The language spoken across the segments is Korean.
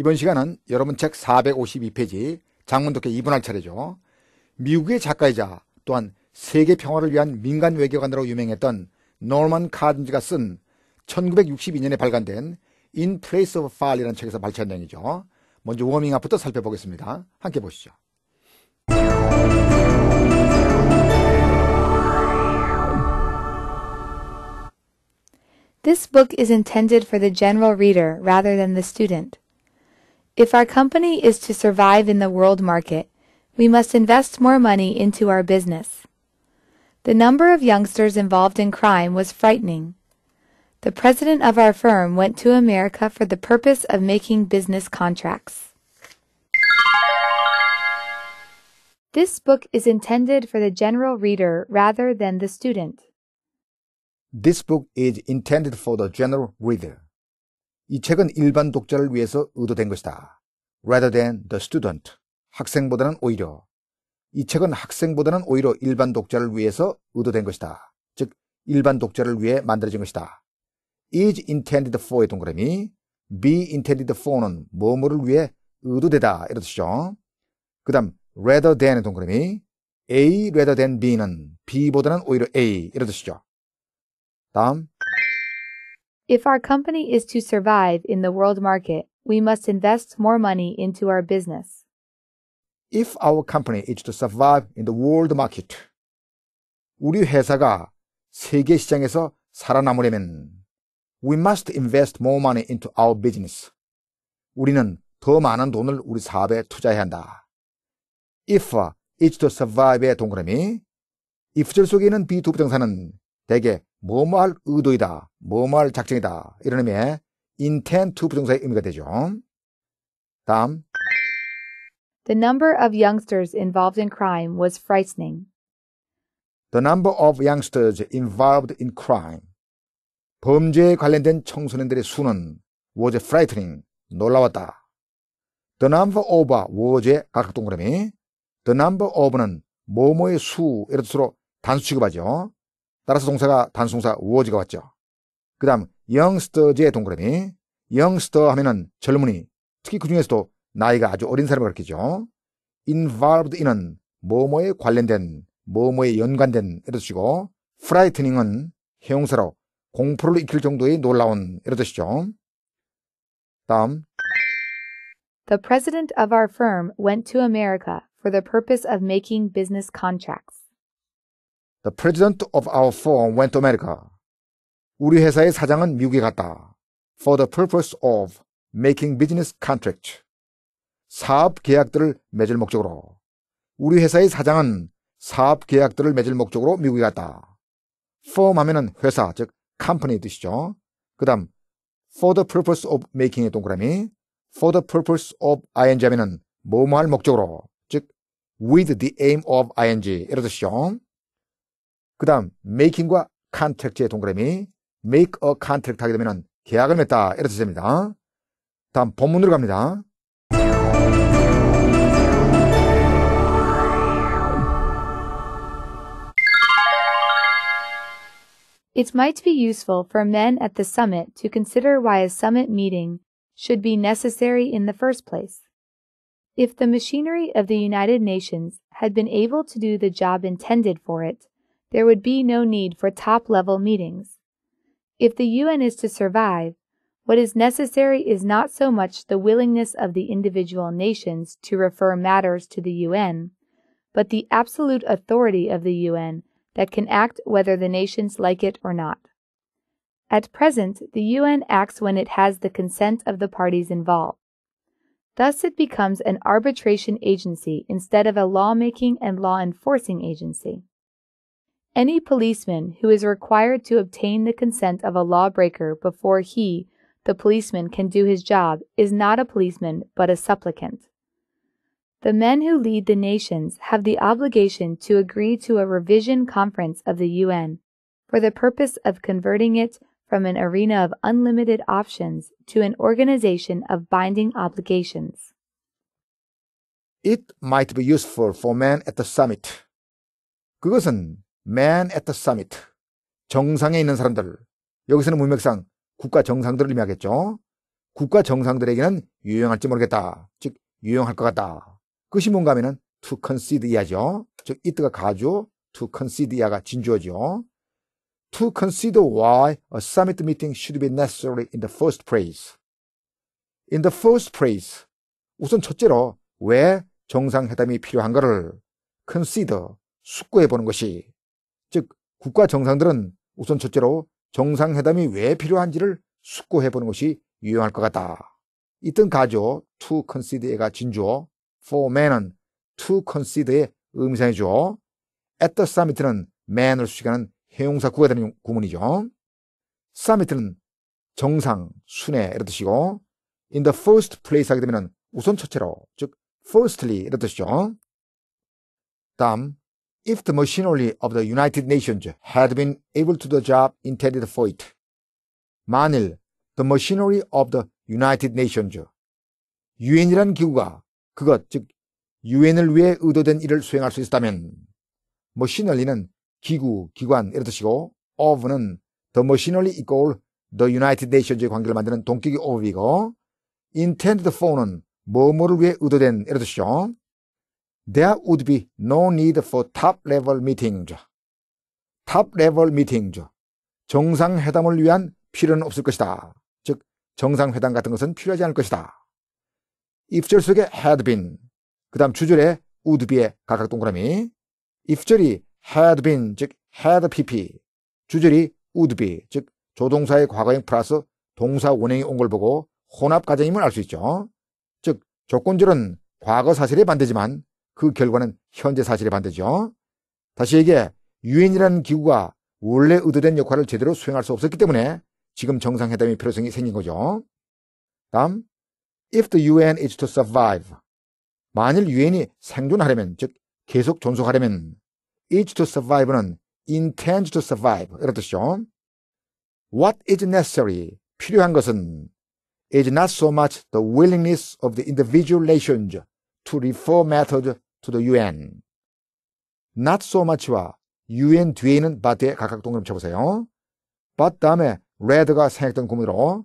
이번 시간은 여러분 책 452페이지 장문독해 2분할 차례죠. 미국의 작가이자 또한 세계 평화를 위한 민간 외교관으로 유명했던 노먼 카든즈가 쓴 1962년에 발간된 In Place of Fire이라는 책에서 발췌한 내용이죠. 먼저 워밍업부터 살펴보겠습니다. 함께 보시죠. If our company is to survive in the world market, we must invest more money into our business. The number of youngsters involved in crime was frightening. The president of our firm went to America for the purpose of making business contracts. This book is intended for the general reader rather than the student. This book is intended for the general reader. 이 책은 일반 독자를 위해서 의도된 것이다. rather than the student. 학생보다는 오히려. 이 책은 학생보다는 오히려 일반 독자를 위해서 의도된 것이다. 즉, 일반 독자를 위해 만들어진 것이다. is intended for의 동그라미, be intended for는 뭐뭐를 위해 의도되다. 이런 뜻이죠. 그 다음, rather than의 동그라미, A rather than B는 B보다는 오히려 A 이런 뜻이죠. 다음 If our company is to survive in the world market, we must invest more money into our business. If our company is to survive in the world market, 우리 회사가 세계 시장에서 살아남으려면 we must invest more money into our business. 우리는 더 많은 돈을 우리 사업에 투자해야 한다. if is to survive의 동그라미 if절 속에 있는 비두부정사는 대개 뭐뭐할 의도이다, 뭐뭐할 작정이다 이런 의미의 intend to 부정사의 의미가 되죠. 다음 The number of youngsters involved in crime was frightening. The number of youngsters involved in crime. 범죄에 관련된 청소년들의 수는 was frightening. 놀라웠다. The number of was의 각각 동그라미. The number of는 뭐뭐의 수, 이런 뜻으로 단수 취급하죠. 따라서 동사가 단수동사 was가 왔죠. 그 다음 영스터즈의 동그라미 영스터 하면은 젊은이 특히 그 중에서도 나이가 아주 어린 사람을 가리키죠. involved in은 뭐뭐에 관련된 뭐뭐에 연관된 이런 뜻이고 frightening은 형용사로 공포를 일으킬 정도의 놀라운 이런 뜻이죠. 다음 The president of our firm went to America for the purpose of making business contracts. The president of our firm went to America 우리 회사의 사장은 미국에 갔다. For the purpose of making business contract. s 사업 계약들을 맺을 목적으로. 우리 회사의 사장은 사업 계약들을 맺을 목적으로 미국에 갔다. firm 하면은 회사, 즉 컴퍼니의 뜻이죠. 그 다음 for the purpose of making의 동그라미 for the purpose of ing 하면은 뭐뭐 할 목적으로 즉 with the aim of ing 이런 뜻이죠. 그 다음 making과 contract의 동그라미 make a contract 하게 되면 계약을 맺다 이렇게 됩니다. 다음 본문으로 갑니다. It might be useful for men at the summit to consider why a summit meeting should be necessary in the first place. If the machinery of the United Nations had been able to do the job intended for it, there would be no need for top level meetings. If the UN is to survive, what is necessary is not so much the willingness of the individual nations to refer matters to the UN, but the absolute authority of the UN that can act whether the nations like it or not. At present, the UN acts when it has the consent of the parties involved. Thus, it becomes an arbitration agency instead of a lawmaking and law enforcing agency. Any policeman who is required to obtain the consent of a lawbreaker before he, the policeman, can do his job is not a policeman but a supplicant. The men who lead the nations have the obligation to agree to a revision conference of the UN for the purpose of converting it from an arena of unlimited options to an organization of binding obligations. It might be useful for men at the summit. Gugusan Man at the Summit. 정상에 있는 사람들. 여기서는 문맥상 국가 정상들을 의미하겠죠. 국가 정상들에게는 유용할지 모르겠다. 즉, 유용할 것 같다. 그것이 뭔가 하면은 to concede 이하죠. 즉, it가 가죠. to concede 이하가 진주어죠. to consider why a summit meeting should be necessary in the first place. in the first place. 우선 첫째로 왜 정상회담이 필요한가를 consider, 숙고해보는 것이 즉 국가 정상들은 우선 첫째로 정상회담이 왜 필요한지를 숙고해 보는 것이 유용할 것 같다. 이 뜬가죠 to consider가 진주어 for man은 to consider의 음상이죠. at the summit는 man을 수식하는 해용사 구가 되는 구문이죠. summit는 정상, 순회 이런 뜻이고 in the first place 하게 되면 우선 첫째로 즉 firstly 이런 뜻이죠. 다음 If the machinery of the United Nations had been able to do the job intended for it. 만일 the machinery of the United Nations. 유엔이라는 기구가 그것 즉 유엔을 위해 의도된 일을 수행할 수 있었다면 m a c h i n 시널리는 기구, 기관 이런 뜻이고 of는 the machinery equal the United Nations의 관계를 만드는 동격이 of이고 intended for는 뭐뭐를 위해 의도된 이런 뜻이죠. there would be no need for top-level meetings. top-level meetings. 정상회담을 위한 필요는 없을 것이다. 즉, 정상회담 같은 것은 필요하지 않을 것이다. 입절 속에 had been, 그 다음 주절에 would be의 각각 동그라미, 입절이 had been, 즉 had pp, 주절이 would be, 즉 조동사의 과거형 플러스 동사 원형이 온 걸 보고 혼합 과정임을 알 수 있죠. 즉, 조건절은 과거 사실에 반대지만 그 결과는 현재 사실에 반대죠. 다시 얘기해 유엔이라는 기구가 원래 의도된 역할을 제대로 수행할 수 없었기 때문에 지금 정상회담의 필요성이 생긴 거죠. 다음, if the UN is to survive, 만일 유엔이 생존하려면, 즉 계속 존속하려면, is to survive는 intend to survive 이런 뜻이죠. What is necessary, 필요한 것은 is not so much the willingness of the individual nations to reform methods to the UN. not so much와 UN 뒤에 있는 but에 각각 동그라미 쳐보세요. but 다음에 red가 생략된 구문으로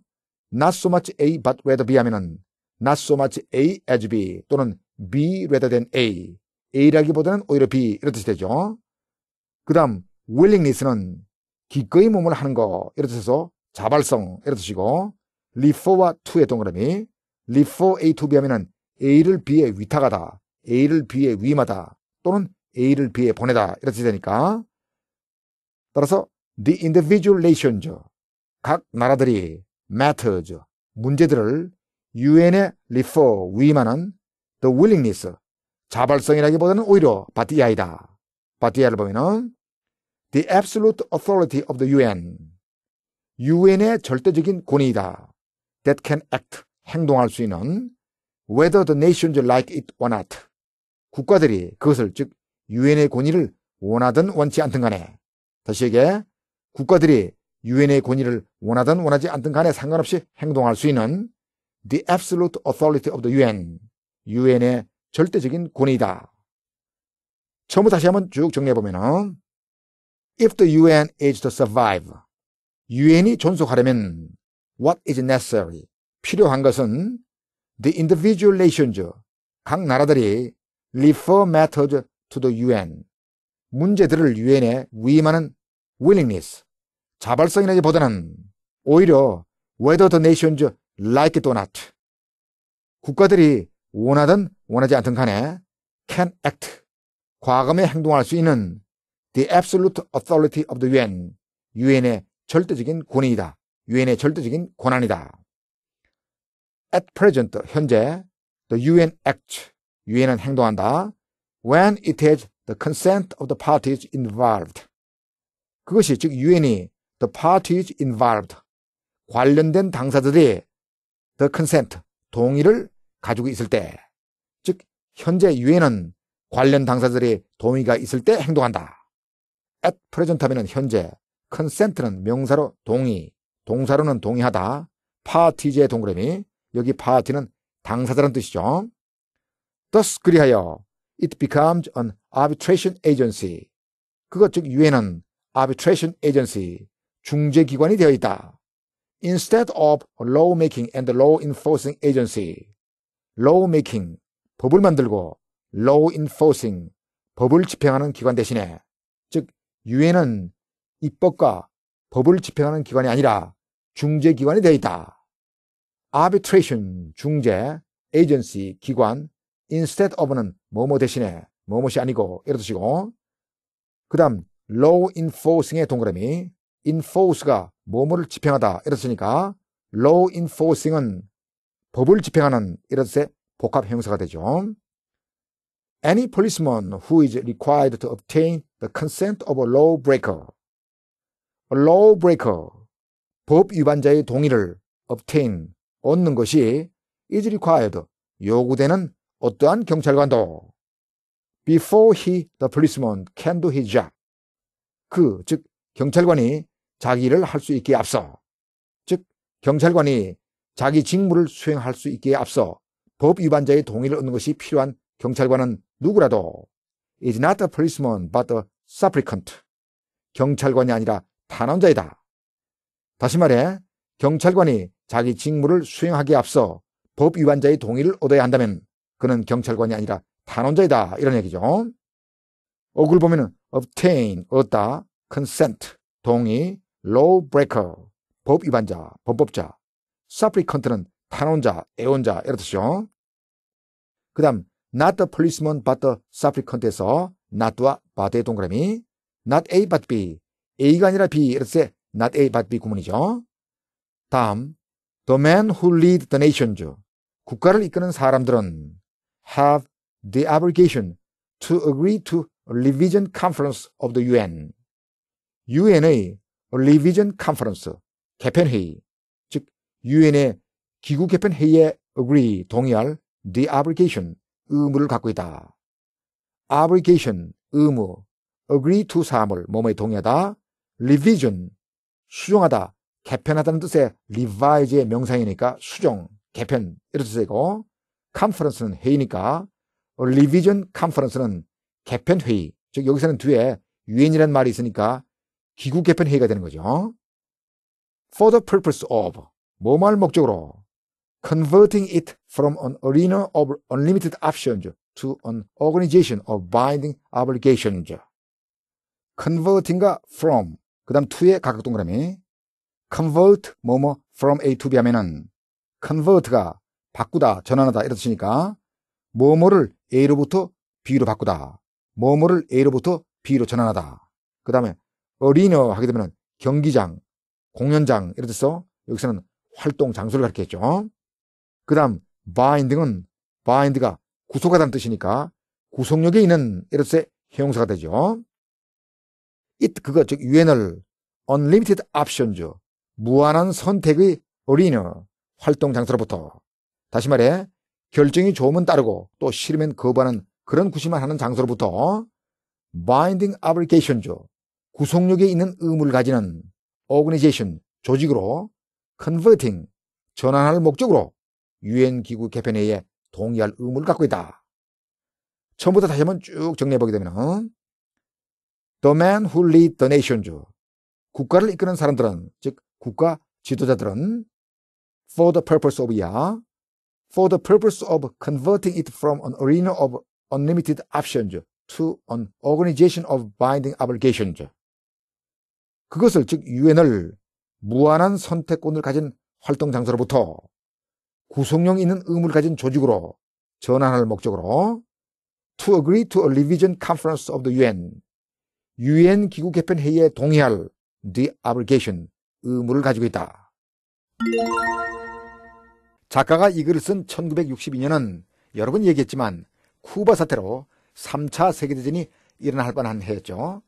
not so much A but rather B 하면은 not so much A as B 또는 B rather than A A라기보다는 오히려 B 이런 뜻이 되죠. 그 다음 willingness는 기꺼이 몸을 하는 거 이런 뜻에서 자발성 이런 뜻이고 refer와 to의 동그라미 refer A to B 하면은 A를 B에 위탁하다 A를 B에 위임하다 또는 A를 B에 보내다 이렇게 되니까 따라서 the individual nations 각 나라들이 matters 문제들을 UN에 refer 위임하는 the willingness 자발성이라기보다는 오히려 바티아이다. 바티아를 보면은 the absolute authority of the UN UN의 절대적인 권위이다. that can act 행동할 수 있는 whether the nations like it or not 국가들이 그것을 즉 유엔의 권위를 원하든 원치 않든 간에 다시 얘기해 국가들이 유엔의 권위를 원하든 원하지 않든 간에 상관없이 행동할 수 있는 the absolute authority of the UN 유엔의 절대적인 권위다. 처음부터 다시 한번 쭉 정리해 보면은 if the UN is to survive 유엔이 존속하려면 what is necessary 필요한 것은 the individual nations 각 나라들이 refer matters to the UN. 문제들을 UN에 위임하는 willingness, 자발성이라기보다는 오히려 whether the nations like it or not. 국가들이 원하든 원하지 않든 간에 can act, 과감히 행동할 수 있는 the absolute authority of the UN, UN의 절대적인 권위이다. UN의 절대적인 권한이다. At present, 현재, the UN Act, 유엔은 행동한다. When it has the consent of the parties involved. 그것이 즉 유엔이 the parties involved 관련된 당사들이 the consent 동의를 가지고 있을 때, 즉 현재 유엔은 관련 당사들이 동의가 있을 때 행동한다. at present 하면은 현재, consent는 명사로 동의, 동사로는 동의하다. parties의 동그라미, 여기 parti는 당사자란 뜻이죠. Thus 그리하여 it becomes an arbitration agency. 그것 즉 유엔은 arbitration agency, 중재기관이 되어 있다. Instead of lawmaking and law enforcing agency, lawmaking, 법을 만들고 law enforcing, 법을 집행하는 기관 대신에 즉 유엔은 입법과 법을 집행하는 기관이 아니라 중재기관이 되어 있다. arbitration, 중재, agency, 기관, instead of는 뭐뭐 대신에 뭐뭐이 아니고 이런 뜻이고 그 다음 law enforcing의 동그라미 enforce가 뭐뭐를 집행하다 이런 뜻이니까 law enforcing은 법을 집행하는 이런 뜻의 복합 형사가 되죠. Any policeman who is required to obtain the consent of a law breaker. A law breaker. 법 위반자의 동의를 obtain, 얻는 것이 is required, 요구되는 어떠한 경찰관도 before he the policeman can do his job 그 즉 경찰관이 자기 일을 할수 있기에 앞서 즉 경찰관이 자기 직무를 수행할 수 있기에 앞서 법 위반자의 동의를 얻는 것이 필요한 경찰관은 누구라도 is not the policeman but the supplicant 경찰관이 아니라 탄원자이다. 다시 말해 경찰관이 자기 직무를 수행하기에 앞서 법 위반자의 동의를 얻어야 한다면 그는 경찰관이 아니라 탄원자이다. 이런 얘기죠. 어글 보면은 obtain, 얻다, consent, 동의, law breaker, 법 위반자, 범법자, supplicant는 탄원자, 애원자, 이런 뜻이죠. 그 다음, not the policeman but the supplicant에서 not와 but의 동그라미, not A but B, A가 아니라 B, 이럴 때 not A but B 구문이죠. 다음, the man who lead the nations, 국가를 이끄는 사람들은 have the obligation to agree to revision conference of the UN. UN의 revision conference 개편 회의 즉 UN의 기구 개편 회의에 agree 동의할 the obligation 의무를 갖고 있다. obligation 의무 agree to 사함을 몸에 동의하다 revision 수정하다 개편하다는 뜻의 revise의 명상이니까 수정 개편 이런 뜻이고 컨퍼런스는 회의니까 리비전 컨퍼런스는 개편 회의. 즉 여기서는 뒤에 유엔이라는 말이 있으니까 기구 개편 회의가 되는 거죠. For the purpose of 뭐 말 목적으로 converting it from an arena of unlimited options to an organization of binding obligations. converting과 from 그 다음 to의 각각 동그라미 convert 뭐뭐 from A to B 하면은 convert가 바꾸다, 전환하다 이렇 뜻이니까 뭐뭐를 A로부터 B로 바꾸다. 뭐뭐를 A로부터 B로 전환하다. 그 다음에 어리너 하게 되면 경기장, 공연장 이렇뜻써죠 여기서는 활동 장소를 가리켰죠. 그 다음 바인딩은 바인드가 구속하다는 뜻이니까 구속력에 있는 이런 뜻의 형용사가 되죠. it 그거 즉 UN을 unlimited options 무한한 선택의 어리너 활동 장소로부터 다시 말해 결정이 좋으면 따르고 또 싫으면 거부하는 그런 구심을 하는 장소로부터 binding obligation 죠. 구속력에 있는 의무를 가지는 organization 조직으로 converting 전환할 목적으로 유엔 기구 개편에 의해 동의할 의무를 갖고 있다. 처음부터 다시 한번 쭉 정리해 보게 되면 the man who lead the nation 죠. 국가를 이끄는 사람들은 즉 국가 지도자들은 for the purpose of 야 for the purpose of converting it from an arena of unlimited options to an organization of binding obligations. 그것을 즉 유엔을 무한한 선택권을 가진 활동 장소로부터 구속령 있는 의무를 가진 조직으로 전환할 목적으로 to agree to a revision conference of the UN UN 기구 개편 회의에 동의할 the obligation 의무를 가지고 있다. 작가가 이 글을 쓴 1962년은 여러 번 얘기했지만 쿠바 사태로 3차 세계대전이 일어날 뻔한 해였죠.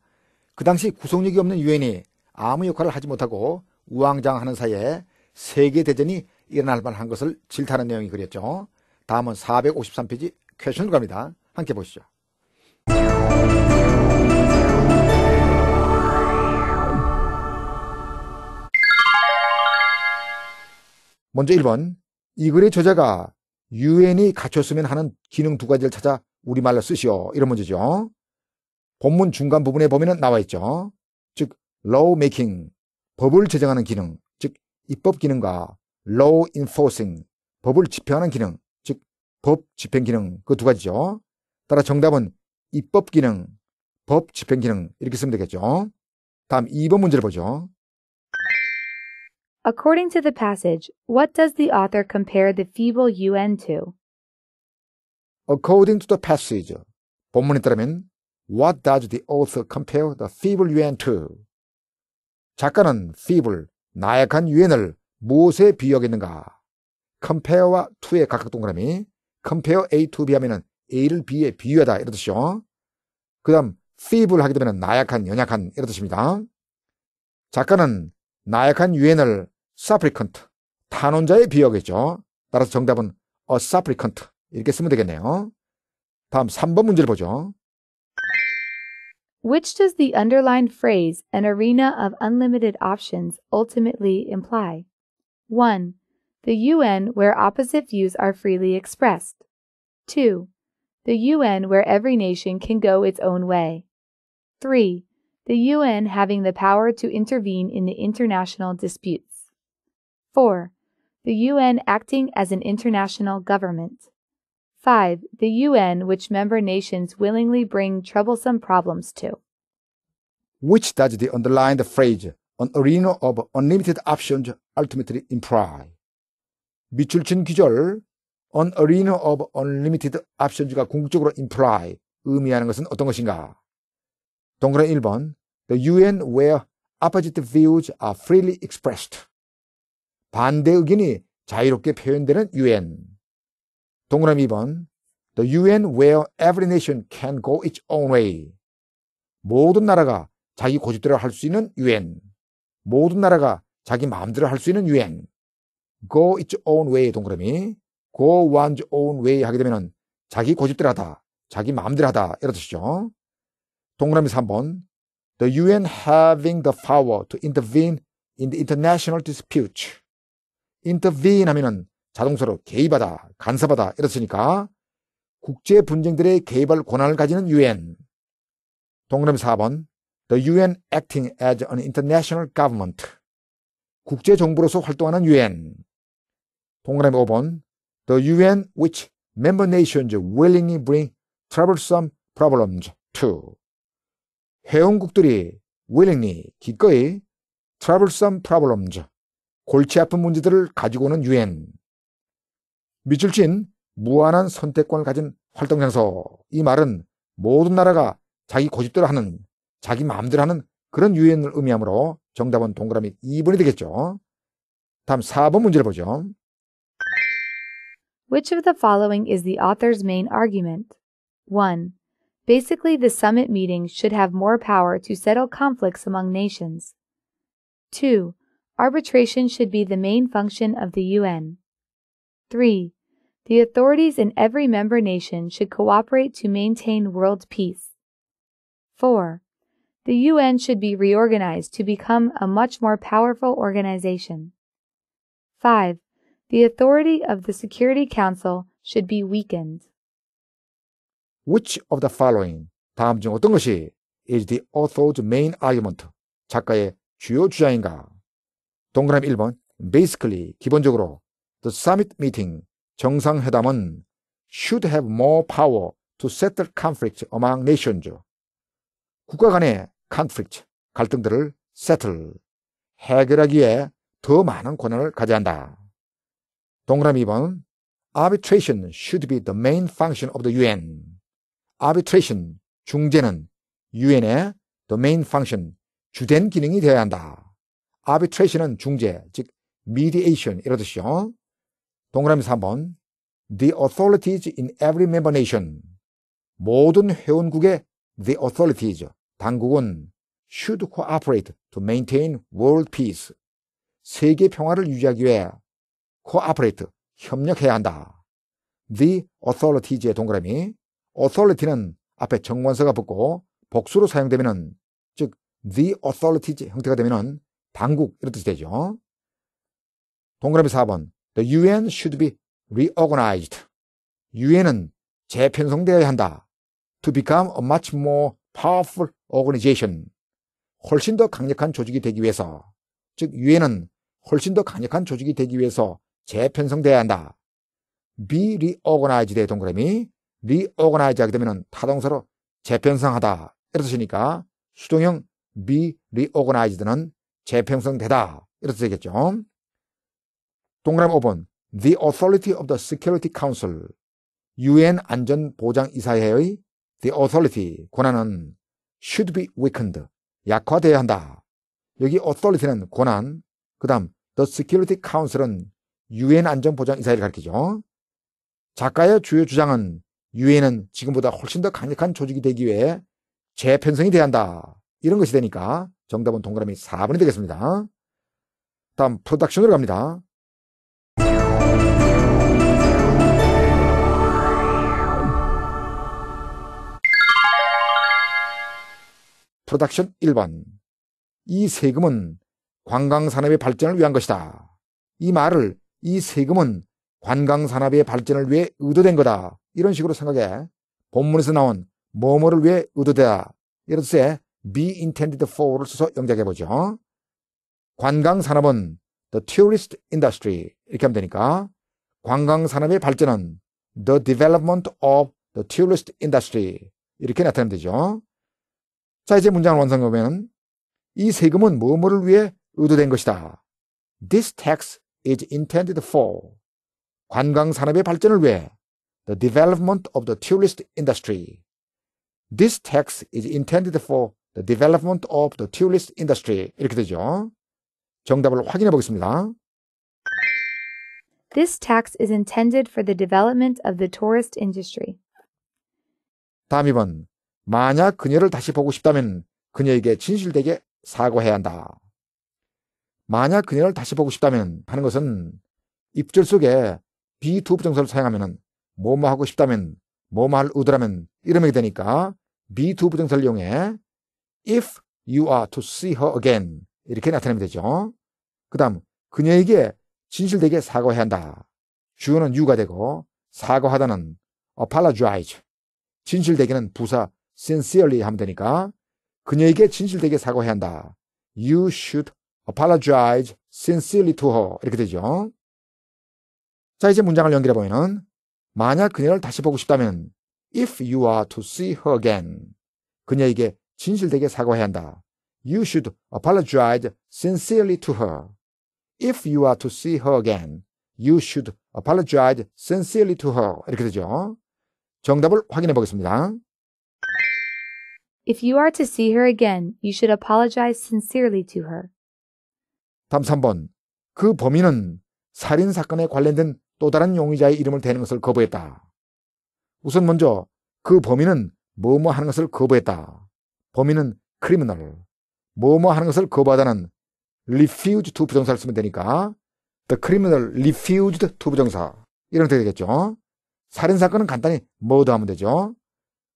그 당시 구속력이 없는 유엔이 아무 역할을 하지 못하고 우왕좌왕하는 사이에 세계대전이 일어날 뻔한 것을 질타하는 내용이 그렸죠. 다음은 453페이지 퀘션으로 갑니다. 함께 보시죠. 먼저 1번 이 글의 저자가 유엔이 갖췄으면 하는 기능 두 가지를 찾아 우리말로 쓰시오. 이런 문제죠. 본문 중간 부분에 보면 나와 있죠. 즉, law making, 법을 제정하는 기능, 즉, 입법 기능과 law enforcing, 법을 집행하는 기능, 즉, 법 집행 기능, 그 두 가지죠. 따라 정답은 입법 기능, 법 집행 기능, 이렇게 쓰면 되겠죠. 다음 2번 문제를 보죠. According to the passage, what does the author compare the feeble UN to? According to the passage, 본문에 따르면 What does the author compare the feeble UN to? 작가는 feeble, 나약한 UN을 무엇에 비유하겠는가? compare와 to의 각각 동그라미 compare A to B 하면 A를 B에 비유하다 이런 뜻이요그 다음 feeble 하게 되면 나약한, 연약한 이런 뜻입니다. 작가는 나약한 유엔을 supplicant. 탄원자의 비역이죠. 따라서 정답은 a supplicant. 이렇게 쓰면 되겠네요. 다음 3번 문제를 보죠. Which does the underlined phrase, an arena of unlimited options, ultimately imply? 1. The UN where opposite views are freely expressed. 2. The UN where every nation can go its own way. 3. The UN having the power to intervene in the international disputes. 4. The UN acting as an international government. 5. The UN which member nations willingly bring troublesome problems to. Which does the underlined phrase, an arena of unlimited options, ultimately imply? 미출친 기절, an arena of unlimited options가 궁극적으로 imply, 의미하는 것은 어떤 것인가? 동그란 1번, the UN where opposite views are freely expressed. 반대 의견이 자유롭게 표현되는 UN. 동그라미 2번. The UN where every nation can go its own way. 모든 나라가 자기 고집대로 할 수 있는 UN. 모든 나라가 자기 마음대로 할 수 있는 UN. go its own way 동그라미. go one's own way 하게 되면은 자기 고집대로 하다. 자기 마음대로 하다. 이런 뜻이죠. 동그라미 3번. The UN having the power to intervene in the international dispute. intervene 하면은 자동차로 개입하다, 간섭하다 이렇으니까 국제 분쟁들의 개입할 권한을 가지는 UN. 동그라미 4번 The UN acting as an international government. 국제 정부로서 활동하는 UN. 동그라미 5번 The UN which member nations willingly bring troublesome problems to. 회원국들이 willingly 기꺼이 troublesome problems 골치 아픈 문제들을 가지고는 유엔. 밑줄 친 무한한 선택권을 가진 활동 장소. 이 말은 모든 나라가 자기 고집대로 하는, 자기 마음대로 하는 그런 유엔을 의미하므로 정답은 동그라미 2번이 되겠죠. 다음 4번 문제를 보죠. Which of the following is the author's main argument? 1. Basically, the summit meeting should have more power to settle conflicts among nations. 2. Arbitration should be the main function of the UN. 3. The authorities in every member nation should cooperate to maintain world peace. 4. The UN should be reorganized to become a much more powerful organization. 5. The authority of the Security Council should be weakened. Which of the following 다음 중 어떤 것이 is the author's main argument 작가의 주요 주장인가? 동그라미 1번 basically 기본적으로 the summit meeting 정상회담은 should have more power to settle conflict among nations 국가 간의 conflict 갈등들을 settle 해결하기에 더 많은 권한을 가져야 한다. 동그라미 2번 arbitration should be the main function of the UN arbitration 중재는 UN의 the main function 주된 기능이 되어야 한다. arbitration은 중재, 즉 mediation 이러듯이요. 동그라미 3번 The authorities in every member nation 모든 회원국의 the authorities 당국은 should cooperate to maintain world peace 세계 평화를 유지하기 위해 cooperate 협력해야 한다. The authorities의 동그라미 authority는 앞에 정관서가 붙고 복수로 사용되면은 즉 the authorities 형태가 되면은 당국 이런 뜻이 되죠. 동그라미 4번 The UN should be reorganized. UN은 재편성되어야 한다. To become a much more powerful organization. 훨씬 더 강력한 조직이 되기 위해서 즉 유엔은 훨씬 더 강력한 조직이 되기 위해서 재편성돼야 한다. be reorganized의 동그라미 reorganize 하게 되면 타동사로 재편성하다 이렇듯이니까 수동형 be reorganized는 재편성되다. 이렇게 되겠죠. 동그라미 5번. The Authority of the Security Council. UN 안전보장이사회의 The Authority 권한은 should be weakened. 약화되어야 한다. 여기 authority는 권한, 그 다음 The Security Council은 UN 안전보장이사회를 가리키죠. 작가의 주요 주장은 UN은 지금보다 훨씬 더 강력한 조직이 되기 위해 재편성이 돼야 한다. 이런 것이 되니까 정답은 동그라미 4번이 되겠습니다. 다음 프로덕션으로 갑니다. 프로덕션 1번. 이 세금은 관광산업의 발전을 위한 것이다. 이 말을 이 세금은 관광산업의 발전을 위해 의도된 거다. 이런 식으로 생각해. 본문에서 나온 뭐뭐를 위해 의도되다. 예를 들어 be intended for를 써서 영작해 보죠. 관광 산업은 the tourist industry 이렇게 하면 되니까 관광 산업의 발전은 the development of the tourist industry 이렇게 나타내면 되죠. 자 이제 문장을 완성하면 이 세금은 무엇을 위해 의도된 것이다. This tax is intended for 관광 산업의 발전을 위해 the development of the tourist industry. This tax is intended for The Development of the Tourist Industry 이렇게 되죠. 정답을 확인해 보겠습니다. This tax is intended for the development of the tourist industry. 다음 2번. 만약 그녀를 다시 보고 싶다면 그녀에게 진실되게 사과해야 한다. 만약 그녀를 다시 보고 싶다면 하는 것은 입절 속에 비투부정사를 사용하면 뭐뭐 하고 싶다면 뭐뭐 할 의도라면 이름이 되니까 비투부정사를 이용해 if you are to see her again. 이렇게 나타내면 되죠. 그 다음, 그녀에게 진실되게 사과해야 한다. 주어는 y o u 가 되고, 사과하다는 apologize. 진실되게는 부사 sincerely 하면 되니까, 그녀에게 진실되게 사과해야 한다. You should apologize sincerely to her. 이렇게 되죠. 자, 이제 문장을 연결해 보면은, 만약 그녀를 다시 보고 싶다면, if you are to see her again. 그녀에게 진실되게 사과해야 한다. You should apologize sincerely to her. If you are to see her again, you should apologize sincerely to her. 이렇게 되죠. 정답을 확인해 보겠습니다. If you are to see her again, you should apologize sincerely to her. 다음 3번. 그 범인은 살인 사건에 관련된 또 다른 용의자의 이름을 대는 것을 거부했다. 우선 먼저 그 범인은 뭐뭐 하는 것을 거부했다. 범인은 criminal, 뭐뭐 하는 것을 거부하다는 refuse to 부정사를 쓰면 되니까 the criminal refused to 부정사 이런 게 되겠죠. 살인사건은 간단히 뭐도 하면 되죠.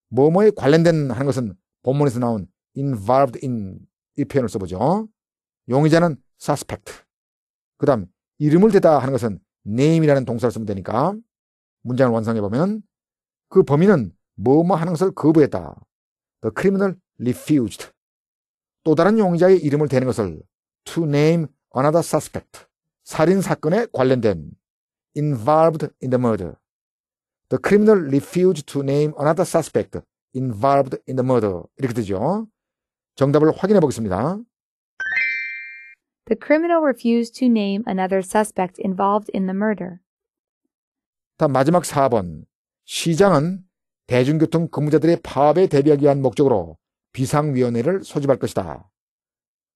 뭐뭐에 관련된 하는 것은 본문에서 나온 involved in 이 표현을 써보죠. 용의자는 suspect. 그 다음 이름을 대다 하는 것은 name이라는 동사를 쓰면 되니까 문장을 완성해보면 그 범인은 뭐뭐 하는 것을 거부했다. The criminal refused 또 다른 용의자의 이름을 대는 것을 to name another suspect 살인 사건에 관련된 involved in the murder the criminal refused to name another suspect involved in the murder 이렇게 되죠. 정답을 확인해 보겠습니다. The criminal refused to name another suspect involved in the murder. 다음 마지막 4번. 시장은 대중교통 근무자들의 파업에 대비하기 위한 목적으로 비상위원회를 소집할 것이다.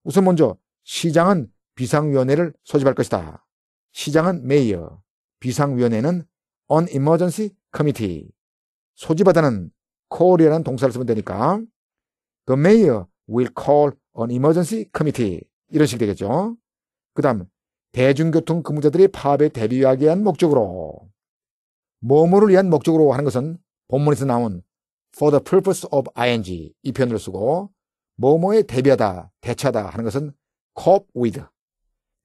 우선 먼저 시장은 비상위원회를 소집할 것이다. 시장은 메이어, 비상위원회는 on emergency committee. 소집하다는 call이라는 동사를 쓰면 되니까 the mayor will call an emergency committee 이런 식이 되겠죠. 그 다음 대중교통 근무자들이 파업에 대비하기 위한 목적으로 뭐뭐를 위한 목적으로 하는 것은 본문에서 나온 for the purpose of ing 이 표현을 쓰고 뭐뭐에 대비하다, 대처하다 하는 것은 cope with.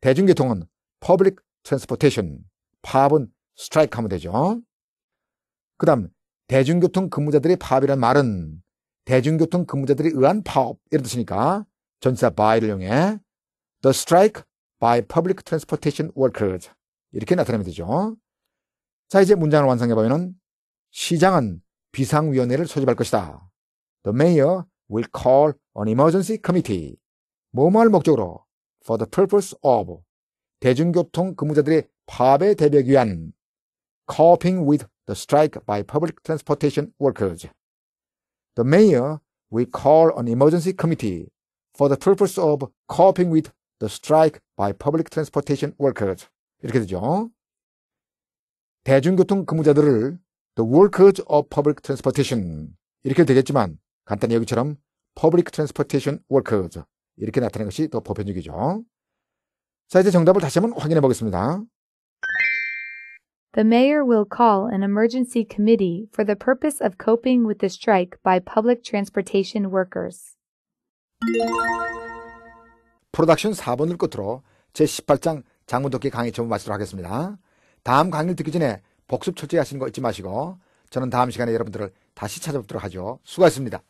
대중교통은 public transportation, 파업은 strike 하면 되죠. 그 다음 대중교통 근무자들의 파업이란 말은 대중교통 근무자들에 의한 파업 이런 뜻이니까 전치사 by를 이용해 the strike by public transportation workers 이렇게 나타내면 되죠. 자 이제 문장을 완성해보면 시장은 비상위원회를 소집할 것이다. The mayor will call an emergency committee. 뭐뭐할 목적으로 for the purpose of 대중교통 근무자들의 파업에 대비하기 위한 coping with the strike by public transportation workers. The mayor will call an emergency committee for the purpose of coping with the strike by public transportation workers. 이렇게 되죠. 대중교통 근무자들을 The workers of public transportation 이렇게 되겠지만 간단히 여기처럼 public transportation workers 이렇게 나타낸 것이 더 보편적이죠. 자 이제 정답을 다시 한번 확인해 보겠습니다. The mayor will call an emergency committee for the purpose of coping with the strike by public transportation workers. 프로덕션 4번을 끝으로 제18장 장문독기 강의 전부 마치도록 하겠습니다. 다음 강의를 듣기 전에 복습 철저히 하시는 거 잊지 마시고 저는 다음 시간에 여러분들을 다시 찾아뵙도록 하죠. 수고하셨습니다.